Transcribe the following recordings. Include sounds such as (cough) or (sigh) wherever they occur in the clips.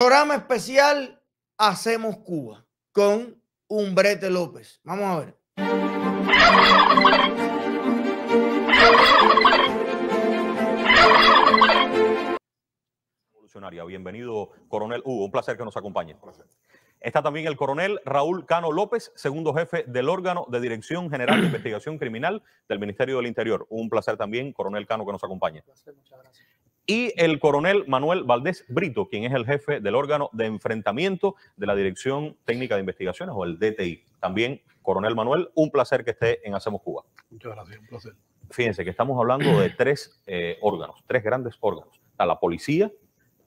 Programa especial Hacemos Cuba con Umbrete López. Vamos a ver. bienvenido, coronel Hugo. Un placer que nos acompañe. Está también el coronel Raúl Cano López, segundo jefe del órgano de Dirección General de Investigación Criminal del Ministerio del Interior. Un placer también, coronel Cano, que nos acompañe. Placer, muchas gracias y el coronel Manuel Valdés Brito, quien es el jefe del órgano de enfrentamiento de la Dirección Técnica de Investigaciones o el DTI. También, coronel Manuel, un placer que esté en Hacemos Cuba. Muchas gracias, un placer. Fíjense que estamos hablando de tres eh, órganos, tres grandes órganos. Está la policía,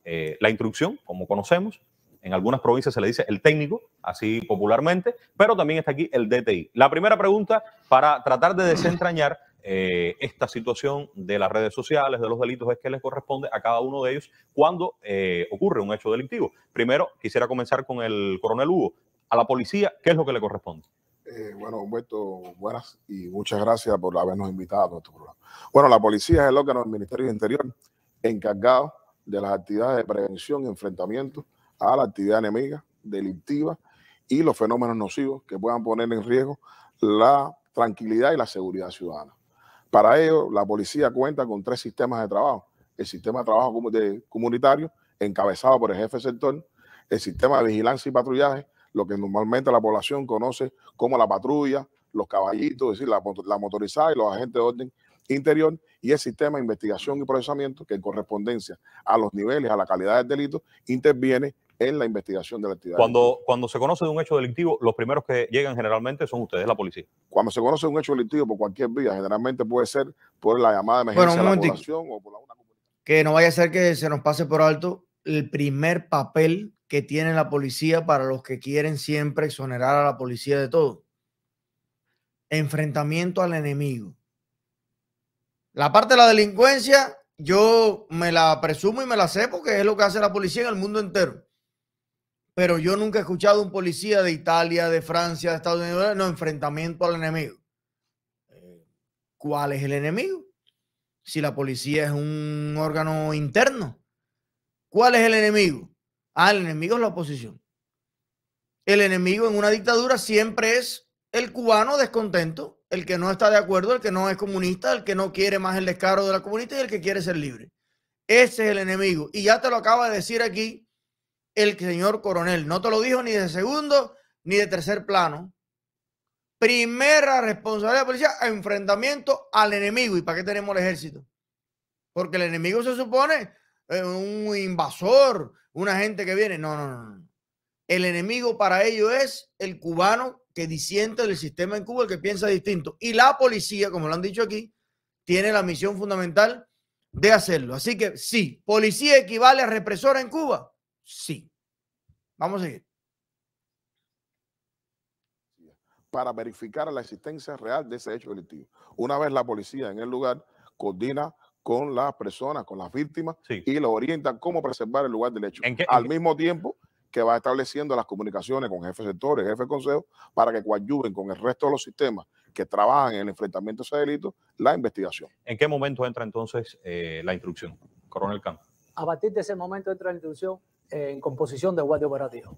eh, la instrucción, como conocemos, en algunas provincias se le dice el técnico, así popularmente, pero también está aquí el DTI. La primera pregunta, para tratar de desentrañar eh, esta situación de las redes sociales, de los delitos, es que les corresponde a cada uno de ellos cuando eh, ocurre un hecho delictivo. Primero, quisiera comenzar con el coronel Hugo. A la policía, ¿qué es lo que le corresponde? Eh, bueno, Humberto, buenas y muchas gracias por habernos invitado a nuestro programa. Bueno, la policía es el órgano del Ministerio del Interior encargado de las actividades de prevención y enfrentamiento a la actividad enemiga, delictiva y los fenómenos nocivos que puedan poner en riesgo la tranquilidad y la seguridad ciudadana. Para ello, la policía cuenta con tres sistemas de trabajo. El sistema de trabajo comunitario, encabezado por el jefe sector, el sistema de vigilancia y patrullaje, lo que normalmente la población conoce como la patrulla, los caballitos, es decir, la, la motorizada y los agentes de orden interior, y el sistema de investigación y procesamiento que en correspondencia a los niveles, a la calidad del delito, interviene en la investigación de la actividad. Cuando, cuando se conoce de un hecho delictivo, los primeros que llegan generalmente son ustedes, la policía. Cuando se conoce de un hecho delictivo por cualquier vía, generalmente puede ser por la llamada de emergencia de la población o por la una Que no vaya a ser que se nos pase por alto el primer papel que tiene la policía para los que quieren siempre exonerar a la policía de todo. Enfrentamiento al enemigo. La parte de la delincuencia, yo me la presumo y me la sé porque es lo que hace la policía en el mundo entero pero yo nunca he escuchado un policía de Italia, de Francia, de Estados Unidos, no, enfrentamiento al enemigo. Eh, ¿Cuál es el enemigo? Si la policía es un órgano interno. ¿Cuál es el enemigo? Ah, el enemigo es la oposición. El enemigo en una dictadura siempre es el cubano descontento, el que no está de acuerdo, el que no es comunista, el que no quiere más el descaro de la comunista y el que quiere ser libre. Ese es el enemigo. Y ya te lo acaba de decir aquí el señor coronel. No te lo dijo ni de segundo ni de tercer plano. Primera responsabilidad de policía, enfrentamiento al enemigo. ¿Y para qué tenemos el ejército? Porque el enemigo se supone eh, un invasor, una gente que viene. No, no, no. El enemigo para ello es el cubano que disiente del sistema en Cuba, el que piensa distinto. Y la policía, como lo han dicho aquí, tiene la misión fundamental de hacerlo. Así que sí, policía equivale a represora en Cuba. Sí. Vamos a seguir. Para verificar la existencia real de ese hecho delictivo. Una vez la policía en el lugar coordina con las personas, con las víctimas y lo orienta cómo preservar el lugar del hecho. Al mismo tiempo que va estableciendo las comunicaciones con jefes sectores, jefes consejo, para que coadyuven con el resto de los sistemas que trabajan en el enfrentamiento de ese delito, la investigación. ¿En qué momento entra entonces eh, la instrucción, coronel Campo? A partir de ese momento entra la instrucción en composición de guardia operativo,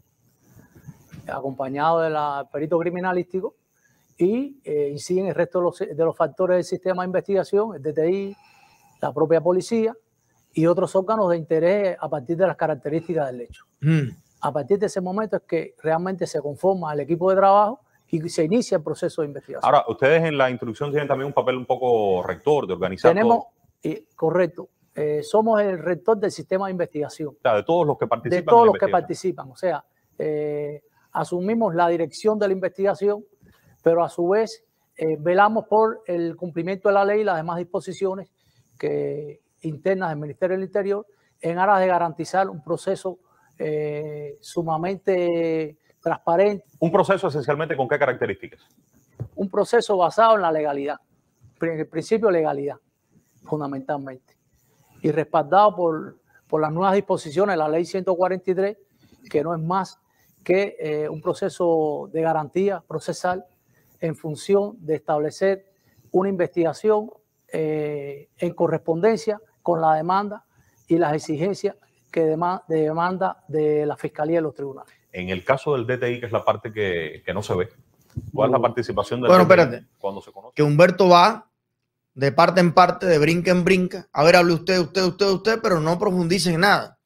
acompañado del perito criminalístico y siguen eh, el resto de los, factores del sistema de investigación, el DTI, la propia policía y otros órganos de interés a partir de las características del hecho. Mm. A partir de ese momento es que realmente se conforma el equipo de trabajo y se inicia el proceso de investigación. Ahora, ustedes en la introducción tienen también un papel un poco rector de organizar. Tenemos, eh, correcto, eh, somos el rector del sistema de investigación. de todos los que participan. De todos los que participan. O sea, eh, asumimos la dirección de la investigación, pero a su vez eh, velamos por el cumplimiento de la ley y las demás disposiciones que, internas del Ministerio del Interior en aras de garantizar un proceso sumamente transparente. ¿Un proceso esencialmente con qué características? Un proceso basado en la legalidad, en el principio legalidad, fundamentalmente y respaldado por, por las nuevas disposiciones, la ley 143, que no es más que eh, un proceso de garantía procesal en función de establecer una investigación eh, en correspondencia con la demanda y las exigencias que de demanda de la Fiscalía y los tribunales. En el caso del DTI, que es la parte que, no se ve, ¿cuál es la participación del bueno, cuando se conoce? Que Humberto va de parte en parte, de brinca en brinca. A ver, hable usted, usted, usted, usted, pero no profundice en nada.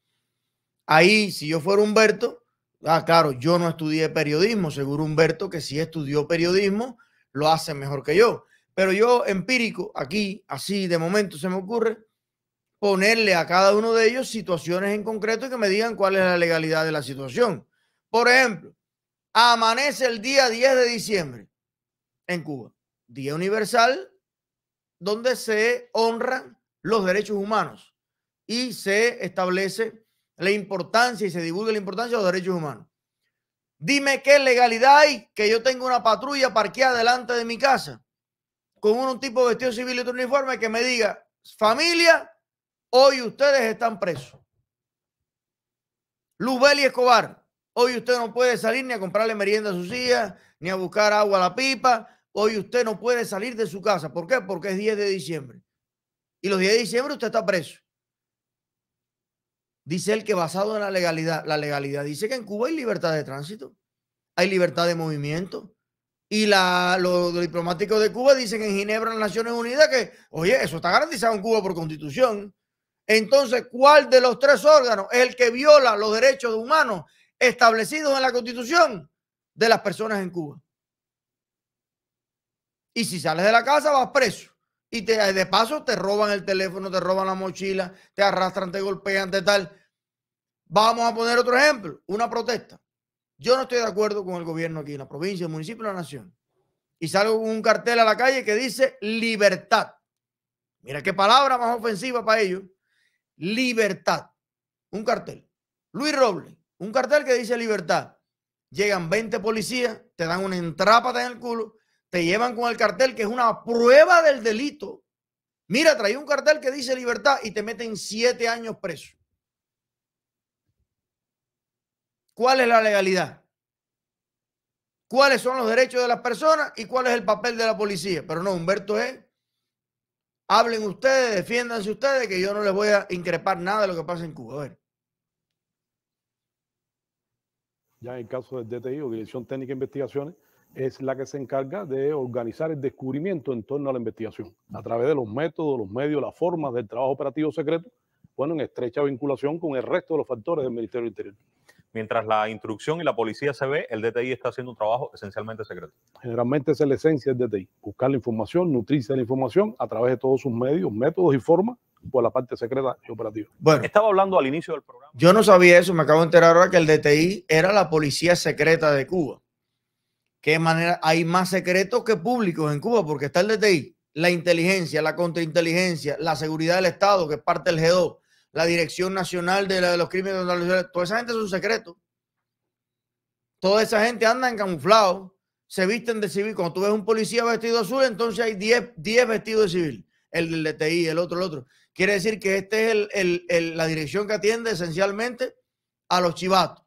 Ahí, si yo fuera Humberto, ah, claro, yo no estudié periodismo, seguro Humberto que sí estudió periodismo, lo hace mejor que yo. Pero yo empírico, aquí, así de momento se me ocurre ponerle a cada uno de ellos situaciones en concreto y que me digan cuál es la legalidad de la situación. Por ejemplo, amanece el día 10 de diciembre en Cuba, día universal donde se honran los derechos humanos y se establece la importancia y se divulga la importancia de los derechos humanos. Dime qué legalidad hay que yo tenga una patrulla parqueada delante de mi casa con un tipo vestido civil y otro uniforme que me diga, familia, hoy ustedes están presos. Luzbel Escobar, hoy usted no puede salir ni a comprarle merienda a sus silla, ni a buscar agua a la pipa, Hoy usted no puede salir de su casa. ¿Por qué? Porque es 10 de diciembre. Y los 10 de diciembre usted está preso. Dice el que basado en la legalidad, la legalidad dice que en Cuba hay libertad de tránsito, hay libertad de movimiento. Y la, los, diplomáticos de Cuba dicen en Ginebra, en las Naciones Unidas, que, oye, eso está garantizado en Cuba por constitución. Entonces, ¿cuál de los tres órganos es el que viola los derechos humanos establecidos en la constitución de las personas en Cuba? Y si sales de la casa, vas preso. Y de paso te roban el teléfono, te roban la mochila, te arrastran, te golpean, te tal. Vamos a poner otro ejemplo, una protesta. Yo no estoy de acuerdo con el gobierno aquí, en la provincia, el municipio, la nación. Y salgo un cartel a la calle que dice libertad. Mira qué palabra más ofensiva para ellos. Libertad. Un cartel. Luis Robles, un cartel que dice libertad. Llegan 20 policías, te dan una entrápata en el culo te llevan con el cartel que es una prueba del delito. Mira, trae un cartel que dice libertad y te meten siete años preso. ¿Cuál es la legalidad? ¿Cuáles son los derechos de las personas y cuál es el papel de la policía? Pero no, Humberto eh, hablen ustedes, defiéndanse ustedes, que yo no les voy a increpar nada de lo que pasa en Cuba. Ya en el caso del DTI o Dirección Técnica de Investigaciones, es la que se encarga de organizar el descubrimiento en torno a la investigación, a través de los métodos, los medios, las formas del trabajo operativo secreto, bueno, en estrecha vinculación con el resto de los factores del Ministerio del Interior. Mientras la instrucción y la policía se ve, el DTI está haciendo un trabajo esencialmente secreto. Generalmente es la esencia del DTI, buscar la información, nutrirse de la información a través de todos sus medios, métodos y formas por la parte secreta y operativa. Bueno, estaba hablando al inicio del programa. Yo no sabía eso, me acabo de enterar ahora que el DTI era la policía secreta de Cuba qué manera hay más secretos que públicos en Cuba, porque está el DTI, la inteligencia, la contrainteligencia, la seguridad del Estado, que es parte del G2, la Dirección Nacional de, de los Crímenes toda esa gente es un secreto. Toda esa gente anda en camuflado, se visten de civil. Cuando tú ves un policía vestido azul, entonces hay 10 vestidos de civil. El del DTI, el otro, el otro. Quiere decir que esta es la dirección que atiende esencialmente a los chivatos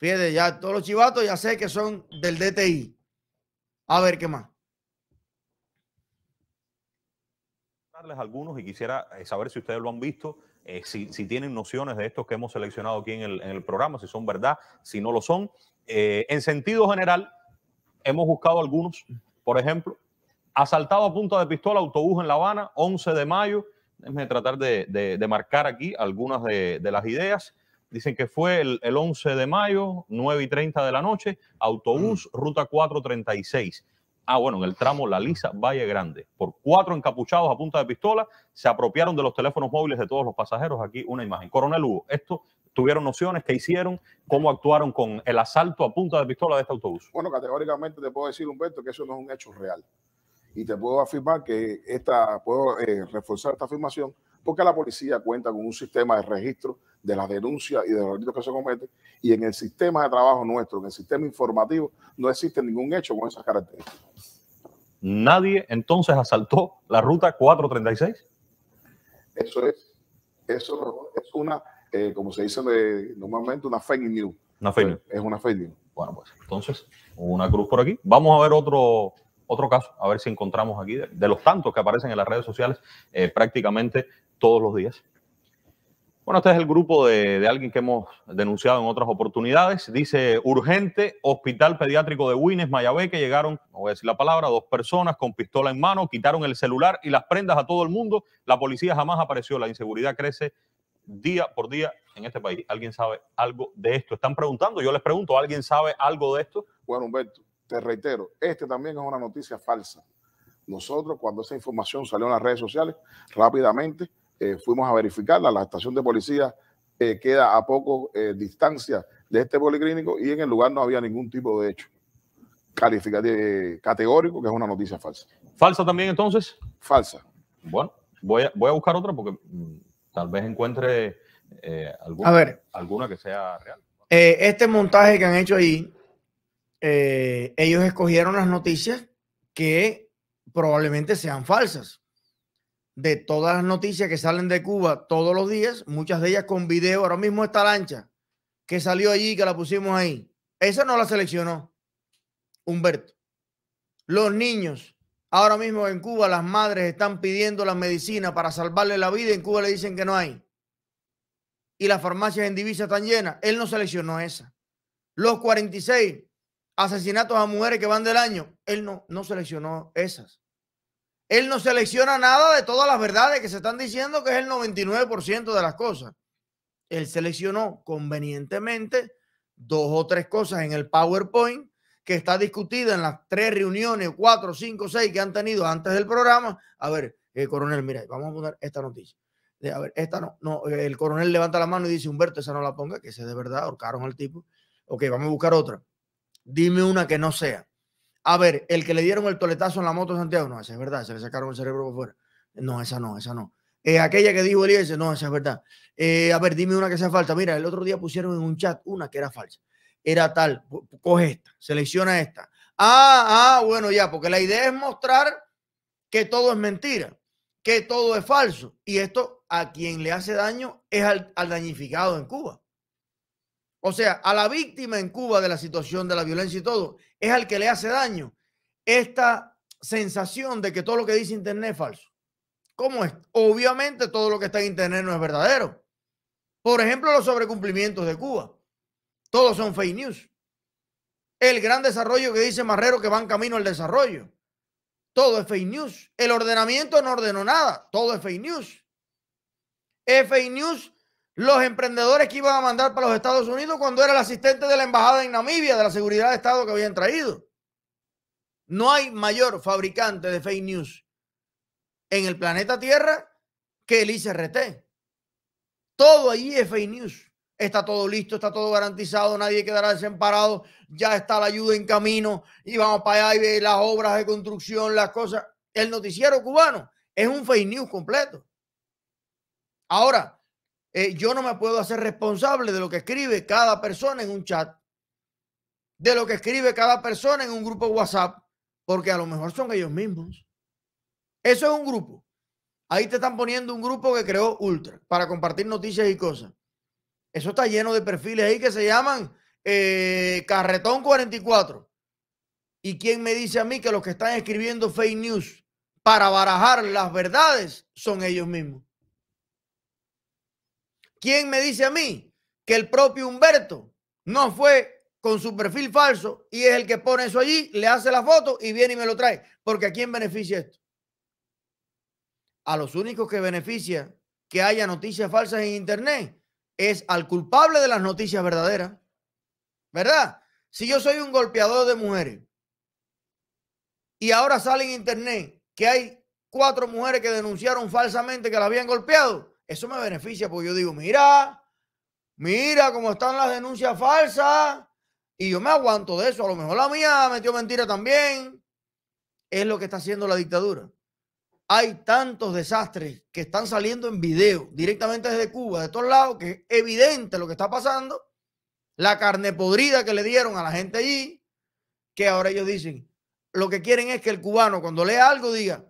Fíjate, ya todos los chivatos ya sé que son del DTI. A ver qué más. darles algunos y quisiera eh, saber si ustedes lo han visto, eh, si, tienen nociones de estos que hemos seleccionado aquí en el, programa, si son verdad, si no lo son. Eh, en sentido general, hemos buscado algunos, por ejemplo, asaltado a punta de pistola autobús en La Habana, 11 de mayo. Déjenme tratar de, de, de marcar aquí algunas de, de las ideas. Dicen que fue el, 11 de mayo, 9 y 30 de la noche, autobús, mm. ruta 436. Ah, bueno, en el tramo La Lisa, Valle Grande. Por cuatro encapuchados a punta de pistola, se apropiaron de los teléfonos móviles de todos los pasajeros. Aquí una imagen. Coronel Hugo, esto tuvieron nociones, qué hicieron, cómo actuaron con el asalto a punta de pistola de este autobús. Bueno, categóricamente te puedo decir, Humberto, que eso no es un hecho real. Y te puedo afirmar que esta, puedo eh, reforzar esta afirmación porque la policía cuenta con un sistema de registro de las denuncias y de los delitos que se cometen. Y en el sistema de trabajo nuestro, en el sistema informativo, no existe ningún hecho con esas características. ¿Nadie entonces asaltó la ruta 436? Eso es, eso es una, eh, como se dice eh, normalmente, una fake news. Una fake Es una fake news. Bueno, pues entonces, una cruz por aquí. Vamos a ver otro, otro caso, a ver si encontramos aquí, de, los tantos que aparecen en las redes sociales eh, prácticamente todos los días. Bueno, este es el grupo de, alguien que hemos denunciado en otras oportunidades. Dice, urgente, hospital pediátrico de Wines, Mayabeque. llegaron, no voy a decir la palabra, dos personas con pistola en mano, quitaron el celular y las prendas a todo el mundo. La policía jamás apareció. La inseguridad crece día por día en este país. ¿Alguien sabe algo de esto? Están preguntando, yo les pregunto, ¿alguien sabe algo de esto? Bueno, Humberto, te reitero, este también es una noticia falsa. Nosotros, cuando esa información salió en las redes sociales, rápidamente eh, fuimos a verificarla, la estación de policía eh, queda a poco eh, distancia de este policlínico y en el lugar no había ningún tipo de hecho calificativo, categórico, que es una noticia falsa. ¿Falsa también entonces? Falsa. Bueno, voy a, buscar otra porque mm, tal vez encuentre alguna, alguna que sea real. este montaje que han hecho ahí, ellos escogieron las noticias que probablemente sean falsas de todas las noticias que salen de Cuba todos los días, muchas de ellas con video. Ahora mismo esta lancha que salió allí, que la pusimos ahí, esa no la seleccionó Humberto. Los niños, ahora mismo en Cuba, las madres están pidiendo la medicina para salvarle la vida. En Cuba le dicen que no hay. Y las farmacias en divisa están llenas. Él no seleccionó esa. Los 46 asesinatos a mujeres que van del año, él no, no seleccionó esas él no selecciona nada de todas las verdades que se están diciendo, que es el 99% de las cosas. Él seleccionó convenientemente dos o tres cosas en el PowerPoint que está discutida en las tres reuniones, cuatro, cinco, seis que han tenido antes del programa. A ver, eh, coronel, mira, vamos a poner esta noticia. a ver, esta no, no, eh, el coronel levanta la mano y dice, Humberto, esa no la ponga, que se de verdad, ahorcaron al tipo. Ok, vamos a buscar otra. Dime una que no sea. A ver, el que le dieron el toletazo en la moto Santiago, no, esa es verdad, se le sacaron el cerebro por fuera. No, esa no, esa no. Eh, aquella que dijo Eliezer, no, esa es verdad. Eh, a ver, dime una que sea falsa. Mira, el otro día pusieron en un chat una que era falsa. Era tal, coge esta, selecciona esta. Ah, ah, bueno, ya, porque la idea es mostrar que todo es mentira, que todo es falso. Y esto a quien le hace daño es al, al dañificado en Cuba. O sea, a la víctima en Cuba de la situación de la violencia y todo, es al que le hace daño esta sensación de que todo lo que dice Internet es falso. ¿Cómo es? Obviamente todo lo que está en Internet no es verdadero. Por ejemplo, los sobrecumplimientos de Cuba. Todos son fake news. El gran desarrollo que dice Marrero que va en camino al desarrollo. Todo es fake news. El ordenamiento no ordenó nada. Todo es fake news. Es fake news los emprendedores que iban a mandar para los Estados Unidos cuando era el asistente de la embajada en Namibia de la seguridad de Estado que habían traído. No hay mayor fabricante de fake news en el planeta Tierra que el ICRT. Todo allí es fake news. Está todo listo, está todo garantizado, nadie quedará desamparado, ya está la ayuda en camino y vamos para allá y las obras de construcción, las cosas. El noticiero cubano es un fake news completo. Ahora, eh, yo no me puedo hacer responsable de lo que escribe cada persona en un chat, de lo que escribe cada persona en un grupo WhatsApp, porque a lo mejor son ellos mismos. Eso es un grupo. Ahí te están poniendo un grupo que creó Ultra para compartir noticias y cosas. Eso está lleno de perfiles ahí que se llaman eh, Carretón 44. ¿Y quién me dice a mí que los que están escribiendo fake news para barajar las verdades son ellos mismos? ¿Quién me dice a mí que el propio Humberto no fue con su perfil falso y es el que pone eso allí, le hace la foto y viene y me lo trae? Porque ¿a quién beneficia esto? A los únicos que beneficia que haya noticias falsas en Internet es al culpable de las noticias verdaderas. ¿Verdad? Si yo soy un golpeador de mujeres y ahora sale en Internet que hay cuatro mujeres que denunciaron falsamente que la habían golpeado, eso me beneficia porque yo digo, mira, mira cómo están las denuncias falsas. Y yo me aguanto de eso. A lo mejor la mía metió mentira también. Es lo que está haciendo la dictadura. Hay tantos desastres que están saliendo en video directamente desde Cuba, de todos lados, que es evidente lo que está pasando. La carne podrida que le dieron a la gente allí, que ahora ellos dicen, lo que quieren es que el cubano cuando lea algo diga,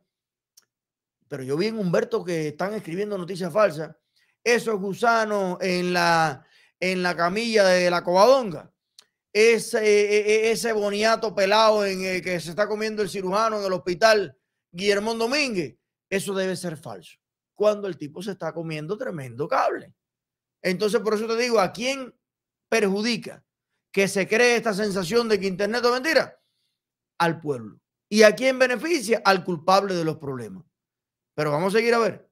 pero yo vi en Humberto que están escribiendo noticias falsas. Esos gusanos en la, en la camilla de la cobadonga. E, e, e, ese, boniato pelado en el que se está comiendo el cirujano en el hospital Guillermo Domínguez. Eso debe ser falso. Cuando el tipo se está comiendo tremendo cable. Entonces, por eso te digo, ¿a quién perjudica que se cree esta sensación de que Internet es mentira? Al pueblo. ¿Y a quién beneficia? Al culpable de los problemas. Pero vamos a seguir a ver.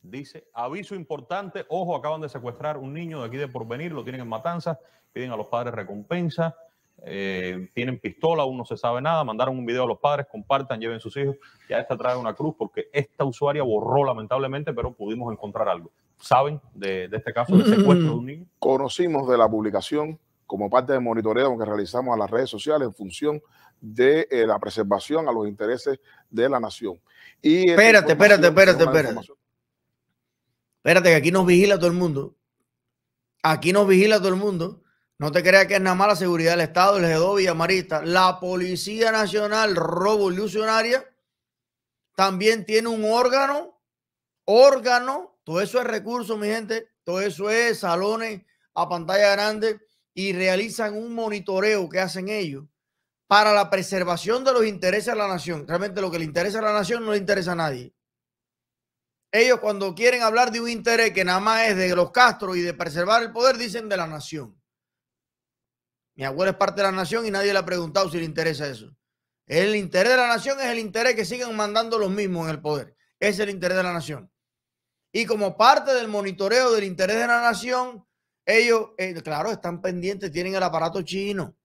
Dice, aviso importante, ojo, acaban de secuestrar un niño de aquí de Porvenir, lo tienen en matanza, piden a los padres recompensa, eh, tienen pistola, aún no se sabe nada, mandaron un video a los padres, compartan, lleven sus hijos, ya esta trae una cruz porque esta usuaria borró lamentablemente, pero pudimos encontrar algo. ¿Saben de, de este caso de secuestro de un mm. niño? Conocimos de la publicación como parte del monitoreo que realizamos a las redes sociales en función de eh, la preservación a los intereses de la nación. Y espérate, espérate, espérate, espérate. Espérate, que aquí nos vigila todo el mundo. Aquí nos vigila todo el mundo. No te creas que es nada más la seguridad del Estado, el GEDO Villamarista. La Policía Nacional Revolucionaria también tiene un órgano, órgano, todo eso es recurso mi gente, todo eso es salones a pantalla grande y realizan un monitoreo que hacen ellos para la preservación de los intereses de la nación. Realmente lo que le interesa a la nación no le interesa a nadie. Ellos cuando quieren hablar de un interés que nada más es de los Castro y de preservar el poder, dicen de la nación. Mi abuelo es parte de la nación y nadie le ha preguntado si le interesa eso. El interés de la nación es el interés que siguen mandando los mismos en el poder. Es el interés de la nación. Y como parte del monitoreo del interés de la nación, ellos, eh, claro, están pendientes, tienen el aparato chino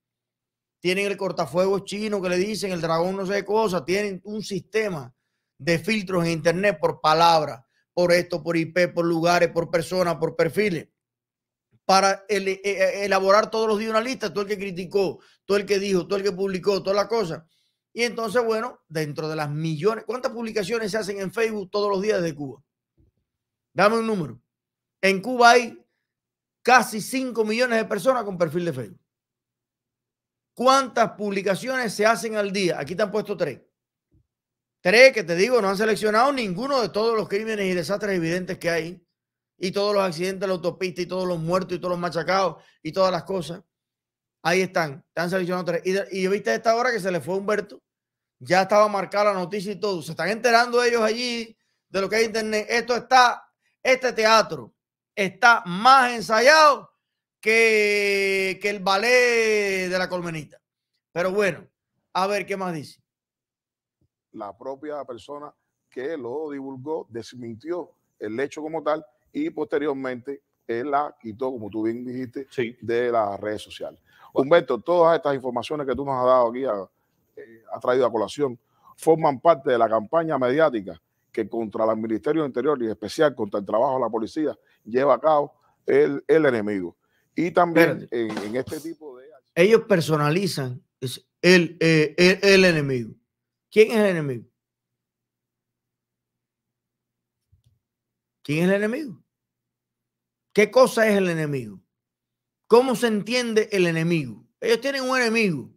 tienen el cortafuegos chino que le dicen, el dragón no sé qué cosa, tienen un sistema de filtros en Internet por palabras, por esto, por IP, por lugares, por personas, por perfiles, para eh, eh, elaborar todos los días una lista, todo el que criticó, todo el que dijo, todo el que publicó, toda la cosa. Y entonces, bueno, dentro de las millones, ¿cuántas publicaciones se hacen en Facebook todos los días de Cuba? Dame un número. En Cuba hay casi 5 millones de personas con perfil de Facebook. ¿Cuántas publicaciones se hacen al día? Aquí te han puesto tres. Tres que te digo, no han seleccionado ninguno de todos los crímenes y desastres evidentes que hay. Y todos los accidentes de la autopista y todos los muertos y todos los machacados y todas las cosas. Ahí están, te han seleccionado tres. Y, y viste a esta hora que se le fue Humberto. Ya estaba marcada la noticia y todo. Se están enterando ellos allí de lo que hay en internet. Esto está, este teatro está más ensayado que, el ballet de la colmenita. Pero bueno, a ver qué más dice. La propia persona que lo divulgó desmintió el hecho como tal y posteriormente él la quitó, como tú bien dijiste, de las redes sociales. Humberto, todas estas informaciones que tú nos has dado aquí, eh, ha, traído a colación, forman parte de la campaña mediática que contra el Ministerio del Interior y en especial contra el trabajo de la policía lleva a cabo el enemigo. Y también en, este tipo de... Ellos personalizan eh, el, el, enemigo. ¿Quién es el enemigo? ¿Quién es el enemigo? ¿Qué cosa es el enemigo? ¿Cómo se entiende el enemigo? Ellos tienen un enemigo.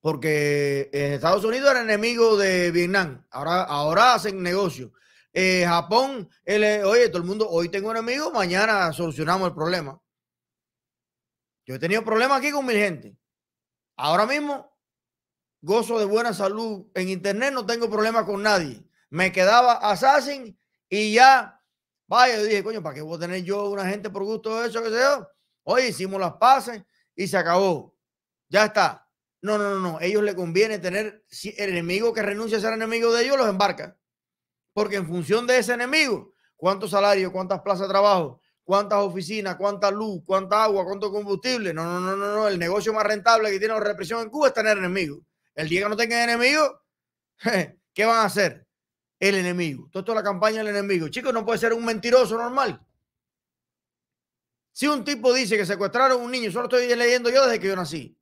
Porque Estados Unidos era enemigo de Vietnam. Ahora, ahora hacen negocio. Eh, Japón, oye, todo el mundo, hoy tengo un enemigo, mañana solucionamos el problema. Yo he tenido problemas aquí con mi gente. Ahora mismo gozo de buena salud en internet, no tengo problemas con nadie. Me quedaba Assassin y ya, vaya, yo dije, coño, ¿para qué voy a tener yo una gente por gusto de eso? Que sea? Hoy hicimos las pases y se acabó. Ya está. No, no, no, no. Ellos le conviene tener si el enemigo que renuncia a ser enemigo de ellos, los embarca. Porque en función de ese enemigo, cuántos salarios, cuántas plazas de trabajo, cuántas oficinas, cuánta luz, cuánta agua, cuánto combustible. No, no, no, no, no. El negocio más rentable que tiene la represión en Cuba es tener enemigos. El día que no tengan enemigos, (laughs) ¿qué van a hacer? El enemigo. Todo esto la campaña del enemigo. Chicos, no puede ser un mentiroso normal. Si un tipo dice que secuestraron a un niño, solo estoy leyendo yo desde que yo nací.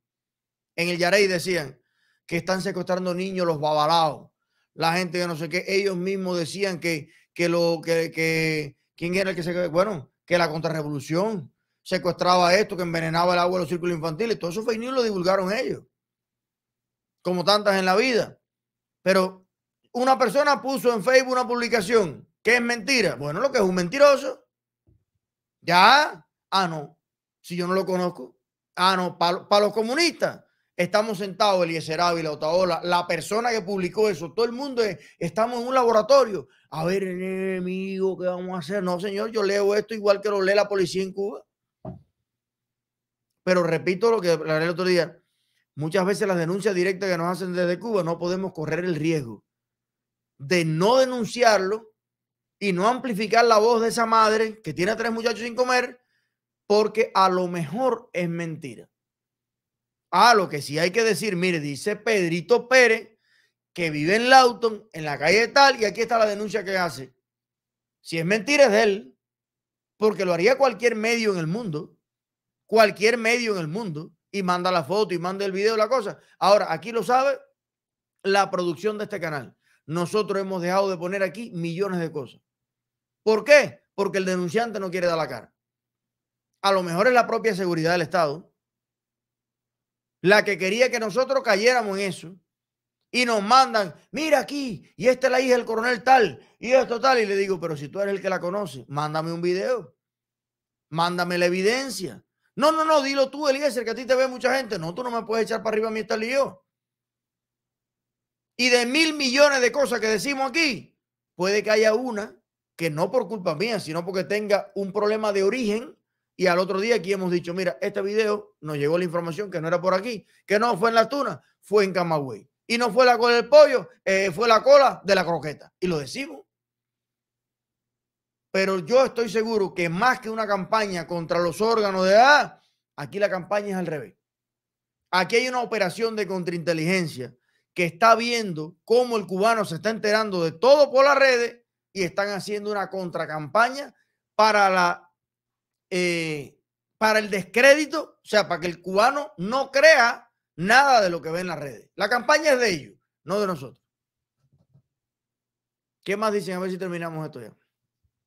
En el Yarey decían que están secuestrando niños los babalaos, la gente que no sé qué. Ellos mismos decían que, que lo que, que quién era el que se. Bueno, que la contrarrevolución secuestraba esto, que envenenaba el agua de los círculos infantiles. Todo eso fake news lo divulgaron ellos, como tantas en la vida. Pero una persona puso en Facebook una publicación que es mentira. Bueno, lo que es un mentiroso. Ya, ah, no, si yo no lo conozco. Ah, no, para los comunistas estamos sentados, Eliezer Ávila, Otaola, la persona que publicó eso, todo el mundo estamos en un laboratorio. A ver, enemigo, ¿qué vamos a hacer? No, señor, yo leo esto igual que lo lee la policía en Cuba. Pero repito lo que hablé el otro día. Muchas veces las denuncias directas que nos hacen desde Cuba no podemos correr el riesgo de no denunciarlo y no amplificar la voz de esa madre que tiene a tres muchachos sin comer porque a lo mejor es mentira. Ah, lo que sí hay que decir, mire, dice Pedrito Pérez que vive en Lauton, en la calle tal, y aquí está la denuncia que hace. Si es mentira es de él, porque lo haría cualquier medio en el mundo, cualquier medio en el mundo, y manda la foto y manda el video, la cosa. Ahora, aquí lo sabe la producción de este canal. Nosotros hemos dejado de poner aquí millones de cosas. ¿Por qué? Porque el denunciante no quiere dar la cara. A lo mejor es la propia seguridad del Estado la que quería que nosotros cayéramos en eso. Y nos mandan, mira aquí, y esta es la hija del coronel tal, y esto tal. Y le digo, pero si tú eres el que la conoce, mándame un video, mándame la evidencia. No, no, no, dilo tú, Eliezer, que a ti te ve mucha gente. No, tú no me puedes echar para arriba a mí y lío. Y de mil millones de cosas que decimos aquí, puede que haya una que no por culpa mía, sino porque tenga un problema de origen y al otro día aquí hemos dicho, mira, este video nos llegó la información que no era por aquí, que no fue en la tuna, fue en Camagüey. Y no fue la cola del pollo, eh, fue la cola de la croqueta. Y lo decimos. Pero yo estoy seguro que más que una campaña contra los órganos de A, aquí la campaña es al revés. Aquí hay una operación de contrainteligencia que está viendo cómo el cubano se está enterando de todo por las redes y están haciendo una contracampaña para la eh, para el descrédito, o sea, para que el cubano no crea nada de lo que ve en las redes. La campaña es de ellos, no de nosotros. ¿Qué más dicen? A ver si terminamos esto ya.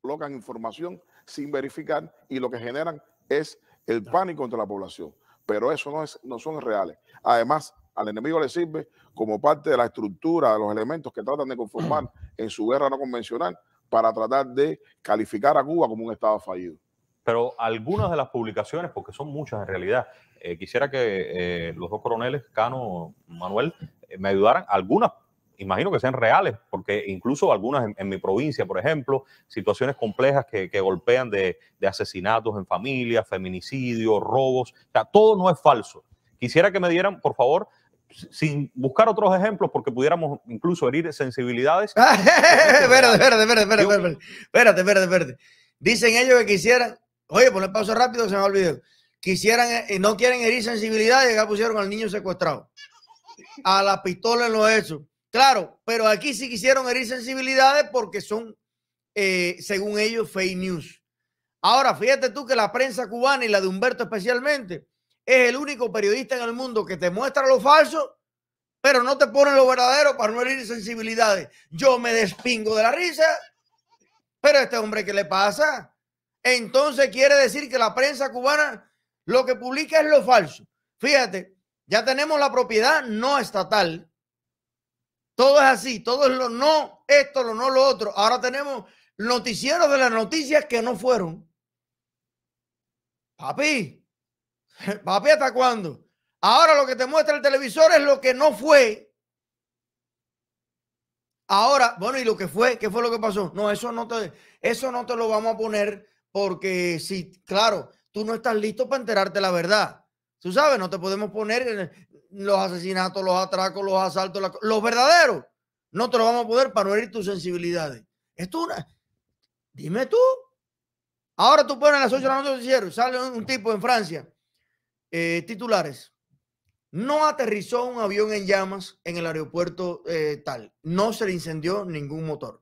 Colocan información sin verificar y lo que generan es el pánico entre la población. Pero eso no, es, no son reales. Además, al enemigo le sirve como parte de la estructura, de los elementos que tratan de conformar (clears throat) en su guerra no convencional para tratar de calificar a Cuba como un Estado fallido pero algunas de las publicaciones, porque son muchas en realidad, eh, quisiera que eh, los dos coroneles, Cano, Manuel, eh, me ayudaran. Algunas, imagino que sean reales, porque incluso algunas en, mi provincia, por ejemplo, situaciones complejas que, golpean de, asesinatos en familia, feminicidios, robos, o todo no es falso. Quisiera que me dieran, por favor, sin buscar otros ejemplos, porque pudiéramos incluso herir sensibilidades. (laughs) espérate, espérate, espérate, espérate, espérate, espérate, espérate. Dicen ellos que quisieran Oye, ponle pausa rápido, se me olvidó. Quisieran, eh, eh, no quieren herir sensibilidades. y ya pusieron al niño secuestrado. A la pistola en los eso. Claro, pero aquí sí quisieron herir sensibilidades porque son, eh, según ellos, fake news. Ahora, fíjate tú que la prensa cubana y la de Humberto especialmente es el único periodista en el mundo que te muestra lo falso, pero no te pone lo verdadero para no herir sensibilidades. Yo me despingo de la risa, pero este hombre, ¿qué le pasa? entonces quiere decir que la prensa cubana lo que publica es lo falso. Fíjate, ya tenemos la propiedad no estatal. Todo es así, todo es lo no, esto, lo no, lo otro. Ahora tenemos noticieros de las noticias que no fueron. Papi, (laughs) papi, ¿hasta cuándo? Ahora lo que te muestra el televisor es lo que no fue. Ahora, bueno, y lo que fue, ¿qué fue lo que pasó? No, eso no te, eso no te lo vamos a poner porque si, claro, tú no estás listo para enterarte la verdad. Tú sabes, no te podemos poner los asesinatos, los atracos, los asaltos, los verdaderos. No te lo vamos a poder para no herir tus sensibilidades. Esto es una... Dime tú. Ahora tú pones a las 8 de la noche sale un tipo en Francia, eh, titulares. No aterrizó un avión en llamas en el aeropuerto eh, tal. No se le incendió ningún motor.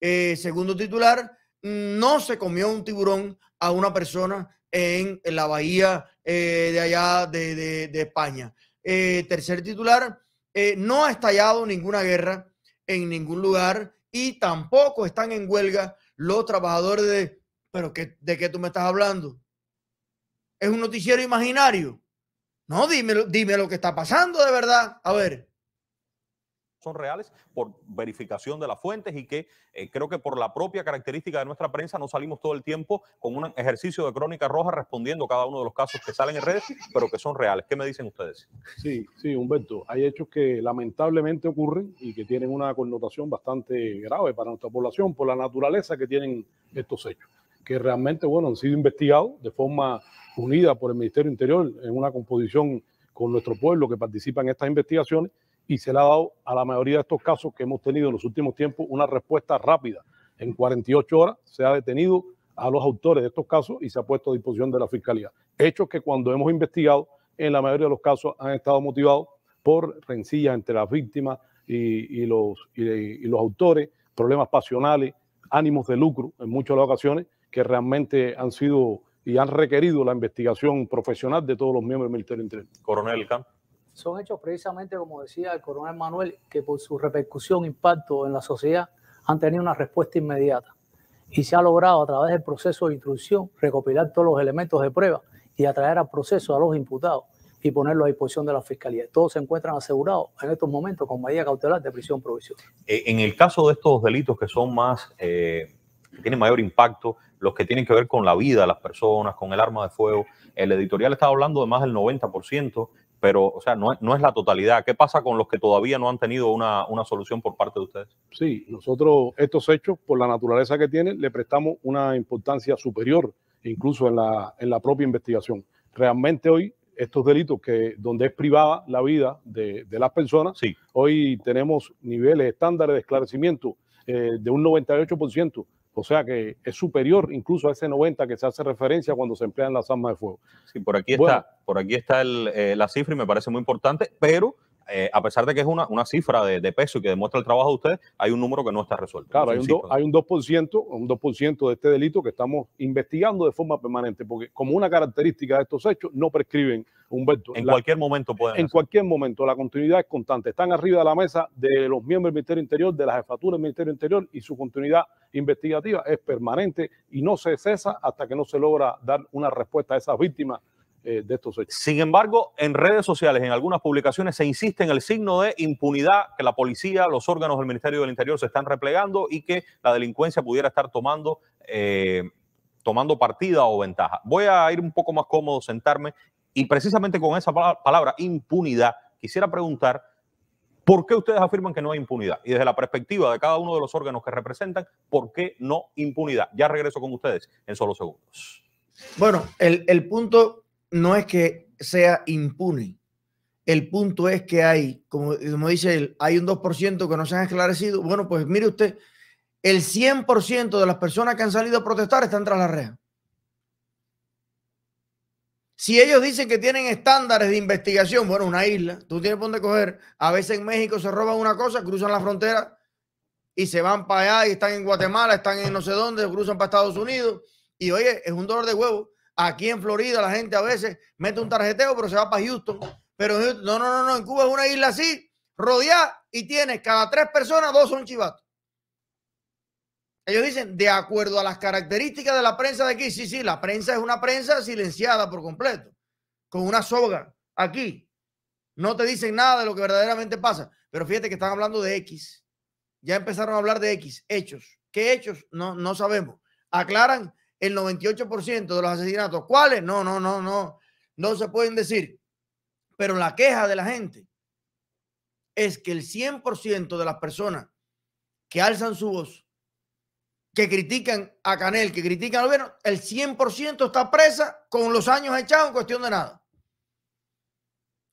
Eh, segundo titular, no se comió un tiburón a una persona en, la bahía eh, de allá de, España. Eh, tercer titular, eh, no ha estallado ninguna guerra en ningún lugar y tampoco están en huelga los trabajadores de... ¿Pero qué, de qué tú me estás hablando? ¿Es un noticiero imaginario? No, dime, dime lo que está pasando de verdad. A ver son reales por verificación de las fuentes y que eh, creo que por la propia característica de nuestra prensa no salimos todo el tiempo con un ejercicio de crónica roja respondiendo cada uno de los casos que salen en redes, pero que son reales. ¿Qué me dicen ustedes? Sí, sí, Humberto, hay hechos que lamentablemente ocurren y que tienen una connotación bastante grave para nuestra población por la naturaleza que tienen estos hechos que realmente, bueno, han sido investigados de forma unida por el Ministerio Interior en una composición con nuestro pueblo que participa en estas investigaciones y se le ha dado a la mayoría de estos casos que hemos tenido en los últimos tiempos una respuesta rápida. En 48 horas se ha detenido a los autores de estos casos y se ha puesto a disposición de la Fiscalía. Hechos que cuando hemos investigado, en la mayoría de los casos han estado motivados por rencillas entre las víctimas y, los, y, los autores, problemas pasionales, ánimos de lucro en muchas ocasiones que realmente han sido y han requerido la investigación profesional de todos los miembros del Ministerio Interior. Coronel Camp son hechos precisamente, como decía el coronel Manuel, que por su repercusión, impacto en la sociedad, han tenido una respuesta inmediata. Y se ha logrado a través del proceso de instrucción recopilar todos los elementos de prueba y atraer al proceso a los imputados y ponerlos a disposición de la fiscalía. Todos se encuentran asegurados en estos momentos con medida cautelar de prisión provisional. Eh, en el caso de estos delitos que son más, eh, que tienen mayor impacto, los que tienen que ver con la vida de las personas, con el arma de fuego, el editorial estaba hablando de más del 90% pero, o sea, no es, no es la totalidad. ¿Qué pasa con los que todavía no han tenido una, solución por parte de ustedes? Sí, nosotros estos hechos, por la naturaleza que tienen, le prestamos una importancia superior, incluso en la, en la propia investigación. Realmente hoy, estos delitos que donde es privada la vida de, las personas, sí. hoy tenemos niveles estándares de esclarecimiento eh, de un 98%. O sea que es superior incluso a ese 90 que se hace referencia cuando se emplean las armas de fuego. Sí, por aquí está, por aquí está el, eh, la cifra y me parece muy importante, pero eh, a pesar de que es una, cifra de, peso y que demuestra el trabajo de usted, hay un número que no está resuelto. Claro, hay un, un 2%, un 2% de este delito que estamos investigando de forma permanente, porque como una característica de estos hechos, no prescriben, Humberto. En cualquier momento pueden. En cualquier momento, la continuidad es constante. Están arriba de la mesa de los miembros del Ministerio Interior, de la jefatura del Ministerio Interior y su continuidad investigativa es permanente y no se cesa hasta que no se logra dar una respuesta a esas víctimas eh, de estos Sin embargo, en redes sociales, en algunas publicaciones, se insiste en el signo de impunidad que la policía, los órganos del Ministerio del Interior se están replegando y que la delincuencia pudiera estar tomando, eh, tomando partida o ventaja. Voy a ir un poco más cómodo, sentarme, y precisamente con esa palabra, impunidad, quisiera preguntar. ¿Por qué ustedes afirman que no hay impunidad? Y desde la perspectiva de cada uno de los órganos que representan, ¿por qué no impunidad? Ya regreso con ustedes en solo segundos. Bueno, el punto no es que sea impune. El punto es que hay, como, dice él, hay un 2% que no se han esclarecido. Bueno, pues mire usted, el 100% de las personas que han salido a protestar están tras la reja. Si ellos dicen que tienen estándares de investigación, bueno, una isla, tú tienes por dónde coger. A veces en México se roban una cosa, cruzan la frontera y se van para allá y están en Guatemala, están en no sé dónde, cruzan para Estados Unidos. Y oye, es un dolor de huevo. Aquí en Florida la gente a veces mete un tarjeteo, pero se va para Houston. Pero no, no, no, no, en Cuba es una isla así, rodeada, y tiene cada tres personas, dos son chivatos. Ellos dicen, de acuerdo a las características de la prensa de aquí, sí, sí, la prensa es una prensa silenciada por completo, con una soga aquí. No te dicen nada de lo que verdaderamente pasa. Pero fíjate que están hablando de X. Ya empezaron a hablar de X, hechos. ¿Qué hechos? No, no sabemos. Aclaran el 98% de los asesinatos. ¿Cuáles? No, no, no, no. No se pueden decir. Pero la queja de la gente es que el 100% de las personas que alzan su voz, que critican a Canel, que critican al gobierno, el 100% está presa con los años echados en cuestión de nada.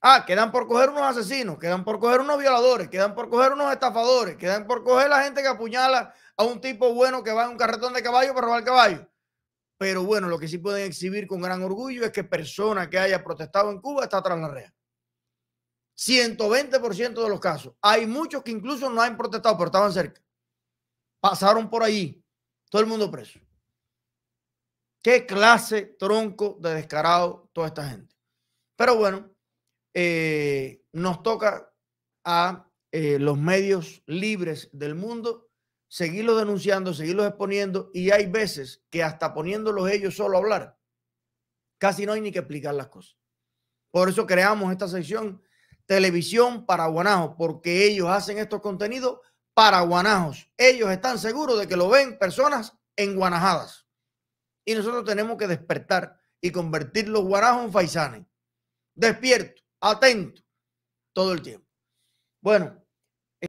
Ah, quedan por coger unos asesinos, quedan por coger unos violadores, quedan por coger unos estafadores, quedan por coger la gente que apuñala a un tipo bueno que va en un carretón de caballo para robar caballo pero bueno, lo que sí pueden exhibir con gran orgullo es que persona que haya protestado en Cuba está tras la reja. 120% de los casos. Hay muchos que incluso no han protestado, pero estaban cerca. Pasaron por allí. Todo el mundo preso. Qué clase tronco de descarado toda esta gente. Pero bueno, eh, nos toca a eh, los medios libres del mundo seguirlo denunciando, seguirlos exponiendo y hay veces que hasta poniéndolos ellos solo a hablar, casi no hay ni que explicar las cosas. Por eso creamos esta sección Televisión para Guanajos, porque ellos hacen estos contenidos para Guanajos. Ellos están seguros de que lo ven personas en Guanajadas. Y nosotros tenemos que despertar y convertir los Guanajos en faisanes. Despierto, atento, todo el tiempo. Bueno,